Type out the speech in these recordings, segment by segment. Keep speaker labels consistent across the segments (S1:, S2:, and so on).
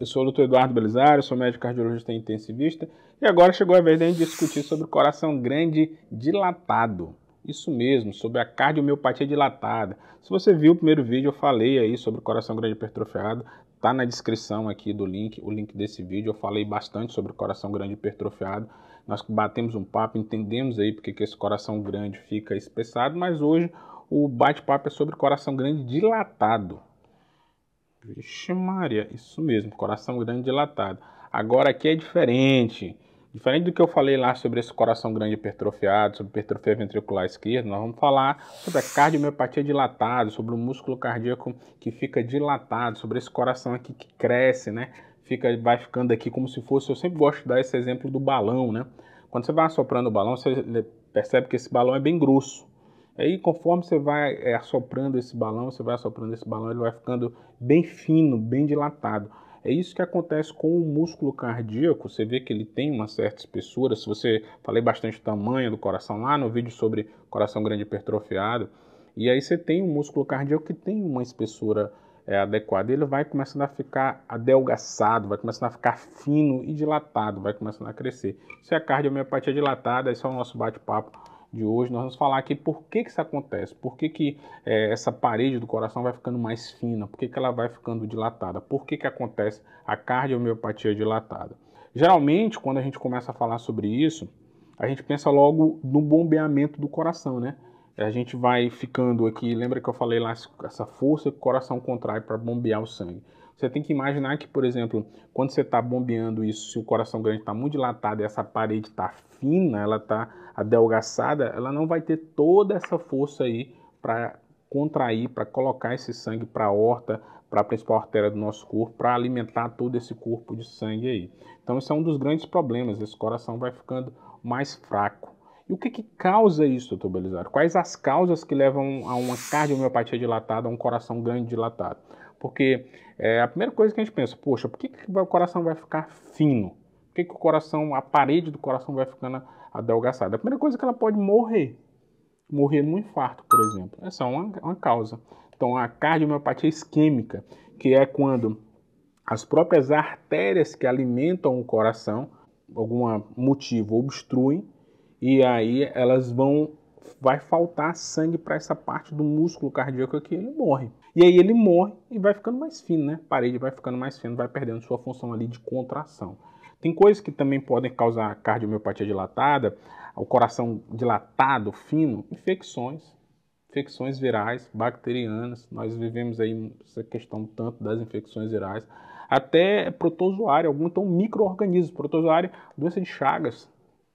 S1: Eu sou o Dr. Eduardo Belisário, sou médico cardiologista e intensivista, e agora chegou a vez de a gente discutir sobre o coração grande dilatado. Isso mesmo, sobre a cardiomiopatia dilatada. Se você viu o primeiro vídeo, eu falei aí sobre o coração grande hipertrofiado. Tá na descrição aqui do link, o link desse vídeo. Eu falei bastante sobre o coração grande hipertrofiado. Nós batemos um papo, entendemos aí porque que esse coração grande fica espessado, mas hoje o bate-papo é sobre coração grande dilatado. Vixe Maria, isso mesmo, coração grande dilatado. Agora aqui é diferente. Diferente do que eu falei lá sobre esse coração grande hipertrofiado, sobre hipertrofia ventricular esquerda, nós vamos falar sobre a cardiomiopatia dilatada, sobre o músculo cardíaco que fica dilatado, sobre esse coração aqui que cresce, né? Fica, vai ficando aqui como se fosse. Eu sempre gosto de dar esse exemplo do balão, né? Quando você vai assoprando o balão, você percebe que esse balão é bem grosso. Aí, conforme você vai é, assoprando esse balão, você vai assoprando esse balão, ele vai ficando bem fino, bem dilatado. É isso que acontece com o músculo cardíaco. Você vê que ele tem uma certa espessura. Se você falei bastante tamanho do coração lá no vídeo sobre coração grande hipertrofiado, e aí você tem um músculo cardíaco que tem uma espessura é, adequada. Ele vai começando a ficar adelgaçado, vai começando a ficar fino e dilatado, vai começando a crescer. Isso é a cardiomiopatia dilatada. Esse é o nosso bate-papo de hoje, nós vamos falar aqui por que, que isso acontece, por que, que é, essa parede do coração vai ficando mais fina, por que, que ela vai ficando dilatada, por que, que acontece a cardiomiopatia dilatada. Geralmente, quando a gente começa a falar sobre isso, a gente pensa logo no bombeamento do coração, né? A gente vai ficando aqui, lembra que eu falei lá essa força que o coração contrai para bombear o sangue. Você tem que imaginar que, por exemplo, quando você está bombeando isso, se o coração grande está muito dilatado e essa parede está fina, ela está adelgaçada, ela não vai ter toda essa força aí para contrair, para colocar esse sangue para a horta, para a principal artéria do nosso corpo, para alimentar todo esse corpo de sangue aí. Então, isso é um dos grandes problemas. Esse coração vai ficando mais fraco. E o que, que causa isso, doutor Belisário? Quais as causas que levam a uma cardiomiopatia dilatada, a um coração grande dilatado? Porque é, a primeira coisa que a gente pensa, poxa, por que, que o coração vai ficar fino? Por que, que o coração, a parede do coração vai ficando adelgaçada? A primeira coisa é que ela pode morrer. Morrer num infarto, por exemplo. Essa é uma, uma causa. Então, a cardiomiopatia isquêmica, que é quando as próprias artérias que alimentam o coração, algum motivo, obstruem, e aí elas vão vai faltar sangue para essa parte do músculo cardíaco que ele morre. E aí ele morre e vai ficando mais fino, né? A parede vai ficando mais fina, vai perdendo sua função ali de contração. Tem coisas que também podem causar cardiomiopatia dilatada, o coração dilatado, fino, infecções, infecções virais, bacterianas. Nós vivemos aí essa questão tanto das infecções virais, até protozoário, algum então microorganismo, protozoário, doença de Chagas,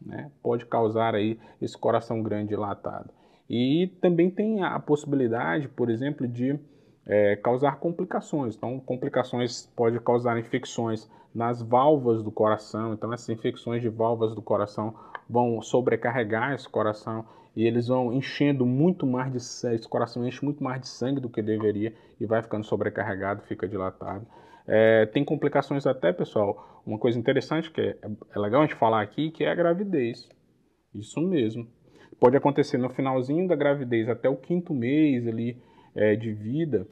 S1: né? Pode causar aí esse coração grande dilatado. E também tem a possibilidade, por exemplo, de é, causar complicações. Então, complicações pode causar infecções nas válvulas do coração. Então, essas infecções de válvulas do coração vão sobrecarregar esse coração e eles vão enchendo muito mais de sangue. Esse coração enche muito mais de sangue do que deveria e vai ficando sobrecarregado, fica dilatado. É, tem complicações até, pessoal. Uma coisa interessante que é, é legal a gente falar aqui que é a gravidez. Isso mesmo. Pode acontecer no finalzinho da gravidez até o quinto mês ali é, de vida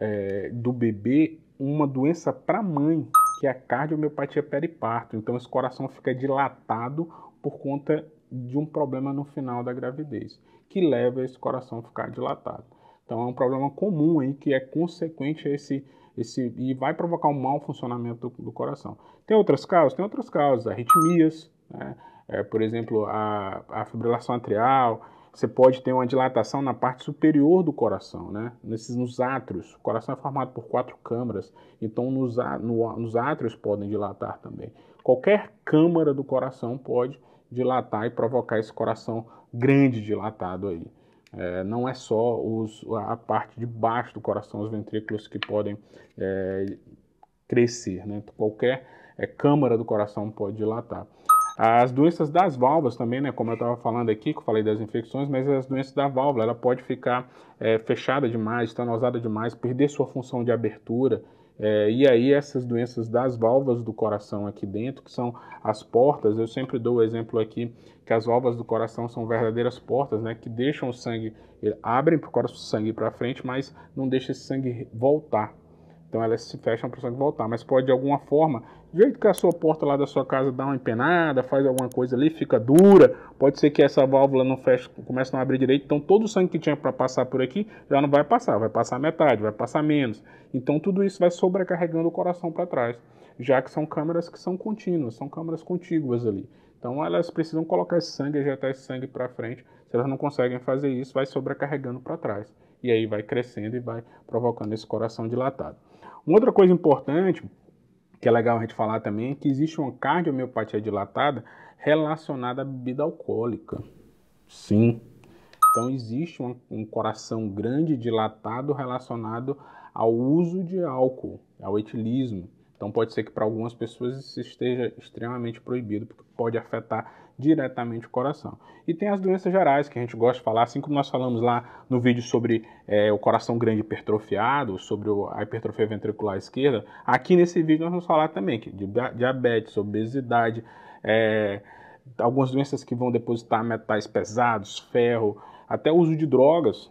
S1: é, do bebê uma doença para a mãe, que é a cardiomiopatia periparto. Então, esse coração fica dilatado por conta de um problema no final da gravidez, que leva esse coração a ficar dilatado. Então, é um problema comum aí que é consequente a esse esse, e vai provocar um mau funcionamento do, do, coração. Tem outras causas? Tem outras causas, arritmias, né? é, por exemplo, a, a, fibrilação atrial, você pode ter uma dilatação na parte superior do coração, né? Nesses, nos átrios. O coração é formado por quatro câmaras, então nos, no, nos átrios podem dilatar também. Qualquer câmara do coração pode dilatar e provocar esse coração grande dilatado aí. É, não é só os, a parte de baixo do coração, os ventrículos que podem é, crescer, né? Qualquer é, câmara do coração pode dilatar. As doenças das válvulas também, né? Como eu estava falando aqui, que eu falei das infecções, mas as doenças da válvula, ela pode ficar é, fechada demais, estanosada demais, perder sua função de abertura. É, e aí essas doenças das válvulas do coração aqui dentro, que são as portas, eu sempre dou o exemplo aqui que as válvulas do coração são verdadeiras portas, né, que deixam o sangue, abrem para o sangue para frente, mas não deixa esse sangue voltar então elas se fecham para o sangue voltar, mas pode de alguma forma, do jeito que a sua porta lá da sua casa dá uma empenada, faz alguma coisa ali, fica dura, pode ser que essa válvula não feche, comece a não abrir direito, então todo o sangue que tinha para passar por aqui já não vai passar, vai passar metade, vai passar menos. Então tudo isso vai sobrecarregando o coração para trás, já que são câmeras que são contínuas, são câmeras contíguas ali. Então elas precisam colocar esse sangue, ejetar esse sangue para frente. Se elas não conseguem fazer isso, vai sobrecarregando para trás. E aí vai crescendo e vai provocando esse coração dilatado. Uma outra coisa importante, que é legal a gente falar também, é que existe uma cardiomiopatia dilatada relacionada à bebida alcoólica. Sim. Então existe um, um coração grande dilatado relacionado ao uso de álcool, ao etilismo. Então pode ser que para algumas pessoas isso esteja extremamente proibido, porque pode afetar diretamente o coração. E tem as doenças gerais que a gente gosta de falar, assim como nós falamos lá no vídeo sobre é, o coração grande hipertrofiado, sobre a hipertrofia ventricular esquerda, aqui nesse vídeo nós vamos falar também que diabetes, obesidade, é, algumas doenças que vão depositar metais pesados, ferro, até o uso de drogas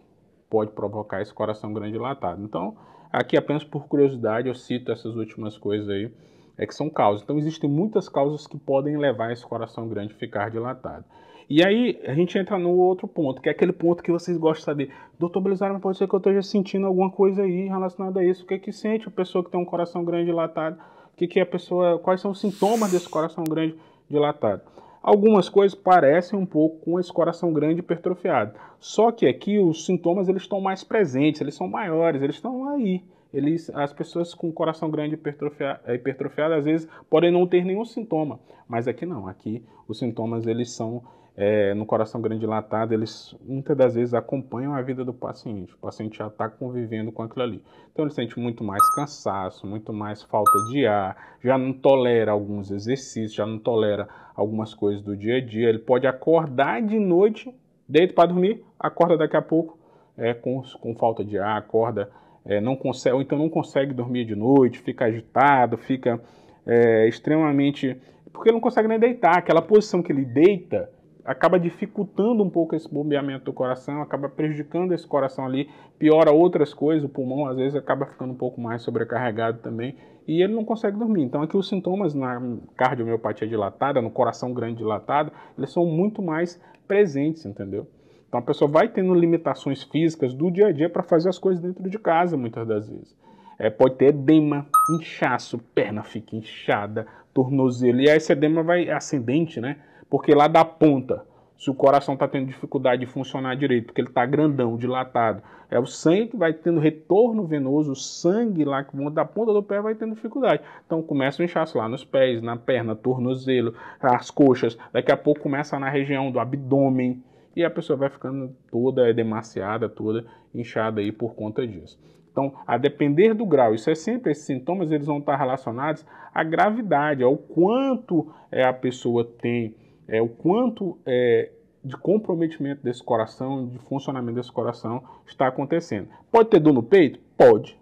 S1: pode provocar esse coração grande dilatado. Então, aqui apenas por curiosidade eu cito essas últimas coisas aí é que são causas. Então existem muitas causas que podem levar esse coração grande a ficar dilatado. E aí a gente entra no outro ponto, que é aquele ponto que vocês gostam de saber. Doutor Belisário, pode ser que eu esteja sentindo alguma coisa aí relacionada a isso. O que é que sente a pessoa que tem um coração grande dilatado? O que, é que a pessoa. Quais são os sintomas desse coração grande dilatado? Algumas coisas parecem um pouco com esse coração grande hipertrofiado. Só que aqui os sintomas eles estão mais presentes, eles são maiores, eles estão aí eles, as pessoas com coração grande hipertrofiado, é, hipertrofiado, às vezes podem não ter nenhum sintoma, mas aqui não, aqui os sintomas eles são é, no coração grande dilatado, eles muitas das vezes acompanham a vida do paciente. O paciente já está convivendo com aquilo ali. Então ele sente muito mais cansaço, muito mais falta de ar, já não tolera alguns exercícios, já não tolera algumas coisas do dia a dia. Ele pode acordar de noite, deita para dormir, acorda daqui a pouco é, com, com falta de ar, acorda é, não consegue, ou então não consegue dormir de noite, fica agitado, fica é, extremamente. Porque não consegue nem deitar. Aquela posição que ele deita acaba dificultando um pouco esse bombeamento do coração, acaba prejudicando esse coração ali, piora outras coisas, o pulmão às vezes acaba ficando um pouco mais sobrecarregado também, e ele não consegue dormir. Então aqui os sintomas na cardiomiopatia dilatada, no coração grande dilatado, eles são muito mais presentes, entendeu? Então a pessoa vai tendo limitações físicas do dia a dia para fazer as coisas dentro de casa, muitas das vezes. É, pode ter edema, inchaço, perna fica inchada, tornozelo. E aí esse edema vai é ascendente, né? Porque lá da ponta, se o coração está tendo dificuldade de funcionar direito, porque ele está grandão, dilatado, é o sangue que vai tendo retorno venoso, o sangue lá que da ponta do pé vai tendo dificuldade. Então começa o inchaço lá nos pés, na perna, tornozelo, as coxas, daqui a pouco começa na região do abdômen, e a pessoa vai ficando toda demaciada, toda inchada aí por conta disso. Então, a depender do grau, isso é sempre, esses sintomas eles vão estar relacionados à gravidade, ao quanto é, a pessoa tem, é, o quanto é, de comprometimento desse coração, de funcionamento desse coração está acontecendo. Pode ter dor no peito? Pode.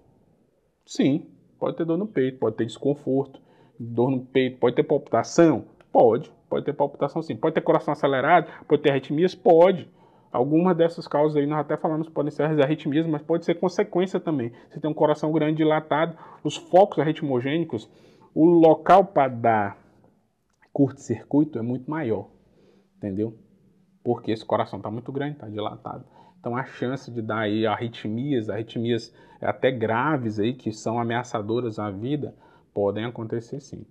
S1: Sim, pode ter dor no peito, pode ter desconforto, dor no peito, pode ter palpitação? Pode. Pode ter palpitação sim. Pode ter coração acelerado, pode ter arritmias? Pode. Algumas dessas causas aí nós até falamos podem ser as arritmias, mas pode ser consequência também. Você tem um coração grande dilatado, os focos arritmogênicos, o local para dar curto-circuito é muito maior, entendeu? Porque esse coração está muito grande, está dilatado. Então a chance de dar aí arritmias, arritmias até graves aí que são ameaçadoras à vida, podem acontecer sim.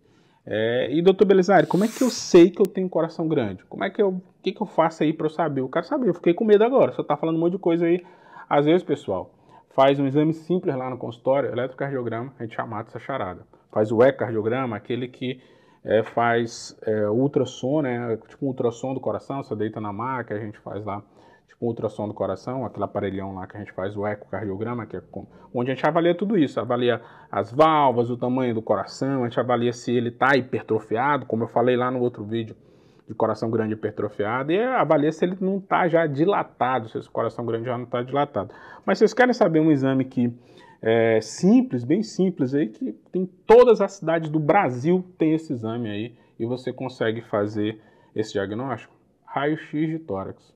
S1: É, e doutor Belisário, como é que eu sei que eu tenho um coração grande? Como é que eu, que, que eu faço aí para eu saber? Eu quero saber, eu fiquei com medo agora, só tá falando um monte de coisa aí. Às vezes, pessoal, faz um exame simples lá no consultório, eletrocardiograma, a gente chama essa charada. Faz o ecocardiograma, aquele que é, faz é, ultrassom, né? Tipo um ultrassom do coração, você deita na maca, a gente faz lá tipo um ultrassom do coração, aquele aparelhão lá que a gente faz o ecocardiograma, que é onde a gente avalia tudo isso, avalia as válvulas, o tamanho do coração, a gente avalia se ele está hipertrofiado, como eu falei lá no outro vídeo de coração grande hipertrofiado, e avalia se ele não está já dilatado, se esse coração grande já não está dilatado. Mas vocês querem saber um exame que é simples, bem simples aí, que tem todas as cidades do Brasil tem esse exame aí, e você consegue fazer esse diagnóstico? Raio-X de tórax,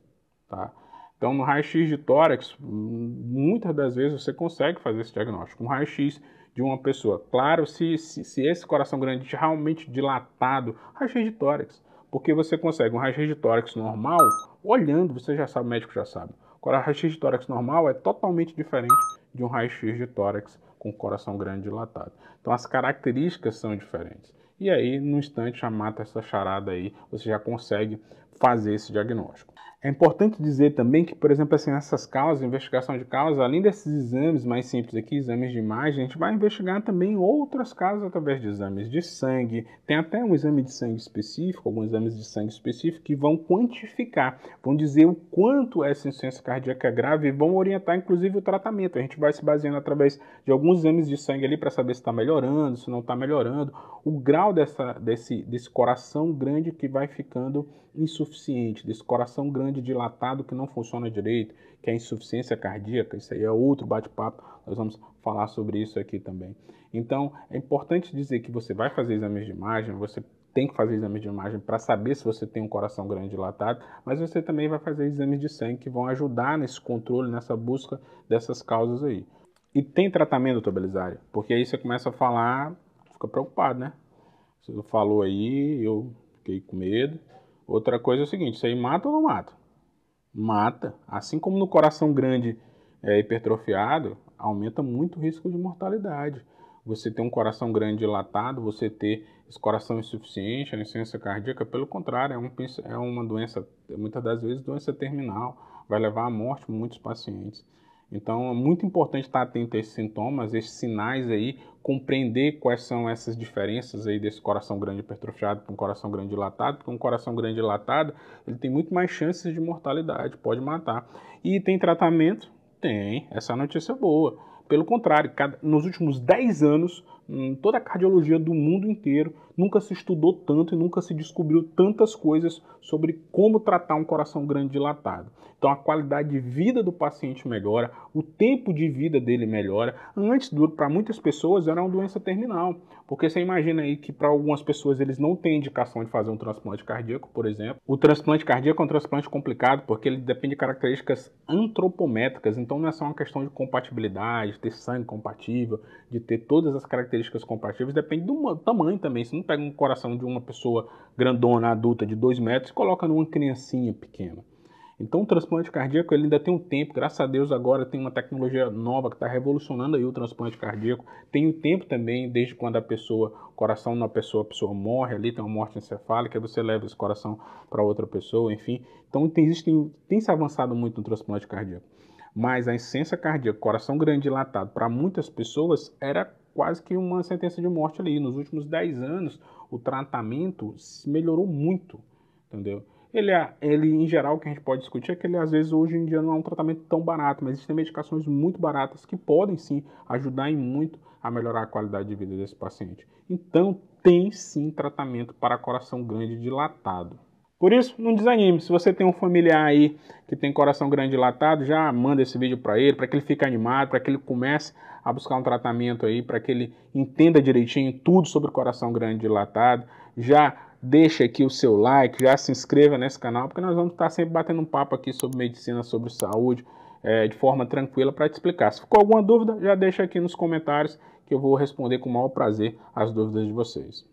S1: tá? Então, no raio-x de tórax, muitas das vezes você consegue fazer esse diagnóstico. Um raio-x de uma pessoa, claro, se, se, se esse coração grande realmente dilatado, raio-x de tórax. Porque você consegue um raio-x de tórax normal, olhando, você já sabe, o médico já sabe. O raio-x de tórax normal é totalmente diferente de um raio-x de tórax com coração grande dilatado. Então as características são diferentes. E aí, no instante, já mata essa charada aí, você já consegue fazer esse diagnóstico. É importante dizer também que, por exemplo, assim, nessas causas, investigação de causas, além desses exames mais simples aqui, exames de imagem, a gente vai investigar também outras causas através de exames de sangue. Tem até um exame de sangue específico, alguns exames de sangue específico que vão quantificar, vão dizer o quanto essa insuficiência cardíaca é grave e vão orientar, inclusive, o tratamento. A gente vai se baseando através de alguns exames de sangue ali para saber se está melhorando, se não está melhorando, o grau dessa, desse, desse coração grande que vai ficando insuficiente insuficiente, desse coração grande dilatado que não funciona direito, que é insuficiência cardíaca, isso aí é outro bate-papo, nós vamos falar sobre isso aqui também. Então, é importante dizer que você vai fazer exames de imagem, você tem que fazer exames de imagem para saber se você tem um coração grande dilatado, mas você também vai fazer exames de sangue que vão ajudar nesse controle, nessa busca dessas causas aí. E tem tratamento, doutor Belisário? Porque aí você começa a falar, fica preocupado, né? Você falou aí, eu fiquei com medo. Outra coisa é o seguinte: isso aí mata ou não mata? Mata. Assim como no coração grande é, hipertrofiado, aumenta muito o risco de mortalidade. Você ter um coração grande dilatado, você ter esse coração insuficiente, a insuficiência cardíaca, pelo contrário, é, um, é uma doença, muitas das vezes, doença terminal, vai levar à morte muitos pacientes. Então é muito importante estar atento a esses sintomas, esses sinais aí, compreender quais são essas diferenças aí desse coração grande hipertrofiado para um coração grande dilatado, porque um coração grande dilatado ele tem muito mais chances de mortalidade, pode matar. E tem tratamento? Tem, essa é notícia é boa. Pelo contrário, cada, nos últimos 10 anos Hum, toda a cardiologia do mundo inteiro, nunca se estudou tanto e nunca se descobriu tantas coisas sobre como tratar um coração grande dilatado. Então a qualidade de vida do paciente melhora, o tempo de vida dele melhora. Antes, para muitas pessoas, era uma doença terminal. Porque você imagina aí que para algumas pessoas eles não têm indicação de fazer um transplante cardíaco, por exemplo. O transplante cardíaco é um transplante complicado porque ele depende de características antropométricas, então não é só uma questão de compatibilidade, de ter sangue compatível, de ter todas as características compatíveis, depende do tamanho também. Você não pega um coração de uma pessoa grandona, adulta, de 2 metros e coloca numa criancinha pequena. Então o transplante cardíaco ele ainda tem um tempo, graças a Deus agora tem uma tecnologia nova que está revolucionando aí o transplante cardíaco. Tem o um tempo também, desde quando a pessoa, o coração de uma pessoa, a pessoa morre ali, tem uma morte encefálica, você leva esse coração para outra pessoa, enfim. Então tem, existe, tem se avançado muito no transplante cardíaco. Mas a insensação cardíaca, coração grande dilatado, para muitas pessoas era quase que uma sentença de morte ali. Nos últimos 10 anos, o tratamento melhorou muito, entendeu? Ele, é, ele, em geral, o que a gente pode discutir é que ele, às vezes, hoje em dia não é um tratamento tão barato, mas existem medicações muito baratas que podem sim ajudar em muito a melhorar a qualidade de vida desse paciente. Então, tem sim tratamento para coração grande dilatado. Por isso, não desanime. Se você tem um familiar aí que tem coração grande dilatado, já manda esse vídeo para ele, para que ele fique animado, para que ele comece a buscar um tratamento aí, para que ele entenda direitinho tudo sobre coração grande dilatado. Já deixa aqui o seu like, já se inscreva nesse canal, porque nós vamos estar sempre batendo um papo aqui sobre medicina, sobre saúde, é, de forma tranquila para te explicar. Se ficou alguma dúvida, já deixa aqui nos comentários que eu vou responder com o maior prazer as dúvidas de vocês.